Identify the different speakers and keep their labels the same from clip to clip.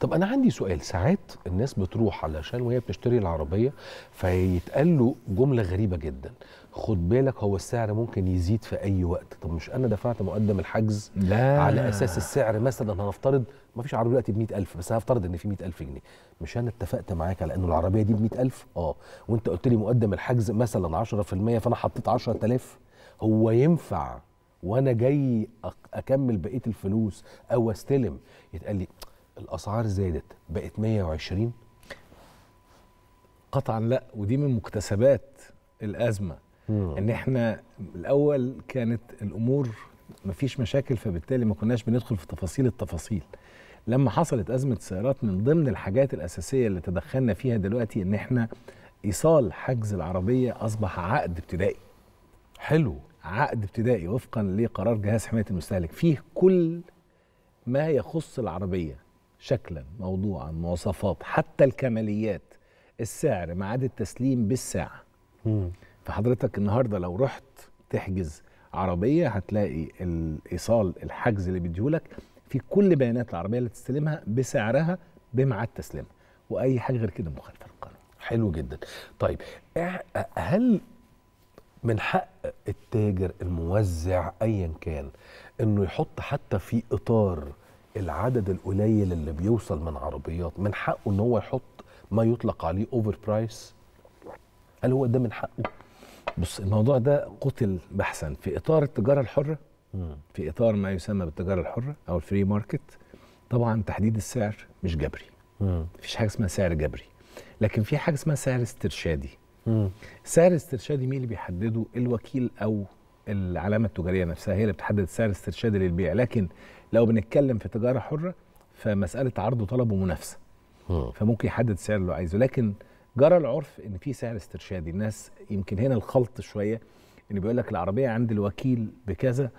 Speaker 1: طب انا عندي سؤال ساعات الناس بتروح علشان وهي بتشتري العربيه فيتقال له جمله غريبه جدا خد بالك هو السعر ممكن يزيد في اي وقت طب مش انا دفعت مقدم الحجز لا. على اساس السعر مثلا هنفترض ما فيش عربيه دلوقتي ب 100000 بس هنفترض ان في 100000 جنيه مش انا اتفقت معاك على انه العربيه دي ب 100000 اه وانت قلت لي مقدم الحجز مثلا 10% فانا حطيت 10000 هو ينفع وانا جاي اكمل بقيه الفلوس او استلم يتقال لي الاسعار
Speaker 2: زادت بقت 120 قطعا لا ودي من مكتسبات الازمه مم. ان احنا الاول كانت الامور مفيش مشاكل فبالتالي ما كناش بندخل في تفاصيل التفاصيل لما حصلت ازمه السيارات من ضمن الحاجات الاساسيه اللي تدخلنا فيها دلوقتي ان احنا ايصال حجز العربيه اصبح عقد ابتدائي حلو عقد ابتدائي وفقا لقرار جهاز حمايه المستهلك فيه كل ما يخص العربيه شكلا موضوعا مواصفات حتى الكماليات السعر ميعاد التسليم بالساعه فحضرتك النهارده لو رحت تحجز عربيه هتلاقي الايصال الحجز اللي بيديهولك في كل بيانات العربيه اللي تستلمها بسعرها بميعاد تسليمها واي حاجه غير كده مخالفه للقانون حلو جدا طيب
Speaker 1: هل من حق التاجر الموزع ايا كان انه يحط حتى في اطار العدد القليل اللي بيوصل من عربيات من حقه ان هو يحط ما يطلق عليه اوفر برايس هل
Speaker 2: هو ده من حقه بص الموضوع ده قتل بحثا في اطار التجاره الحره في اطار ما يسمى بالتجاره الحره او الفري ماركت طبعا تحديد السعر مش جبري مفيش حاجه اسمها سعر جبري لكن في حاجه اسمها سعر استرشادي سعر استرشادي مين اللي بيحدده الوكيل او العلامه التجاريه نفسها هي اللي بتحدد سعر استرشاد للبيع لكن لو بنتكلم في تجاره حره فمساله عرض وطلب ومنافسه فممكن يحدد السعر اللي عايزه لكن جرى العرف ان في سعر استرشادي الناس يمكن هنا الخلط شويه ان بيقول لك العربيه عند الوكيل بكذا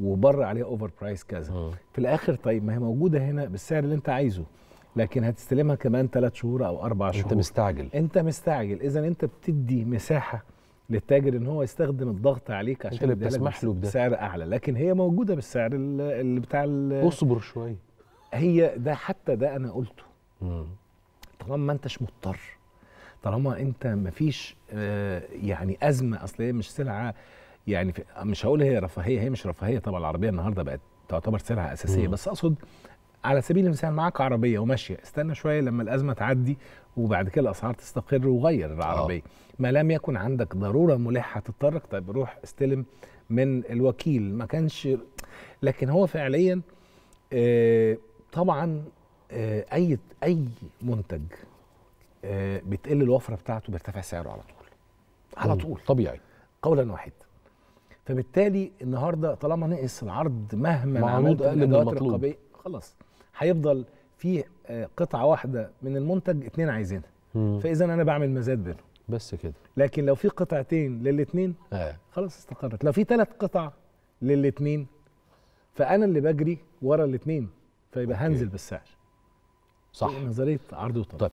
Speaker 2: وبره عليها اوفر برايس كذا في الاخر طيب ما هي موجوده هنا بالسعر اللي انت عايزه لكن هتستلمها كمان ثلاث شهور او اربع شهور انت مستعجل انت مستعجل اذا انت بتدي مساحه للتاجر ان هو يستخدم الضغط عليك عشان انت اللي بتسمح له بده سعر اعلى لكن هي موجوده بالسعر اللي بتاع اصبر شويه هي ده حتى ده انا قلته طالما ما انتش مضطر طالما انت مفيش آه يعني ازمه اصل هي مش سلعه يعني مش هقول هي رفاهيه هي مش رفاهيه طبعا العربيه النهارده بقت تعتبر سلعه اساسيه مم. بس اقصد على سبيل المثال معاك عربيه وماشيه استنى شويه لما الازمه تعدي وبعد كده الاسعار تستقر وغير العربيه أوه. ما لم يكن عندك ضروره ملحه تضطرك طيب روح استلم من الوكيل ما كانش لكن هو فعليا آه، طبعا آه، اي اي منتج آه، بتقل الوفره بتاعته بيرتفع سعره على طول على طول طبيعي قولا واحد فبالتالي النهارده طالما نقص العرض مهما معروض اقل من المطلوب خلاص هيفضل في آه، قطعه واحده من المنتج اتنين عايزينها فاذا انا بعمل مزاد بينهم بس كده لكن لو في قطعتين للاثنين آه. خلاص استقرت لو في ثلاث قطع للاثنين فانا اللي بجري ورا الاثنين فيبقى أوكي. هنزل بالسعر صح نظريه عرض وطلب طيب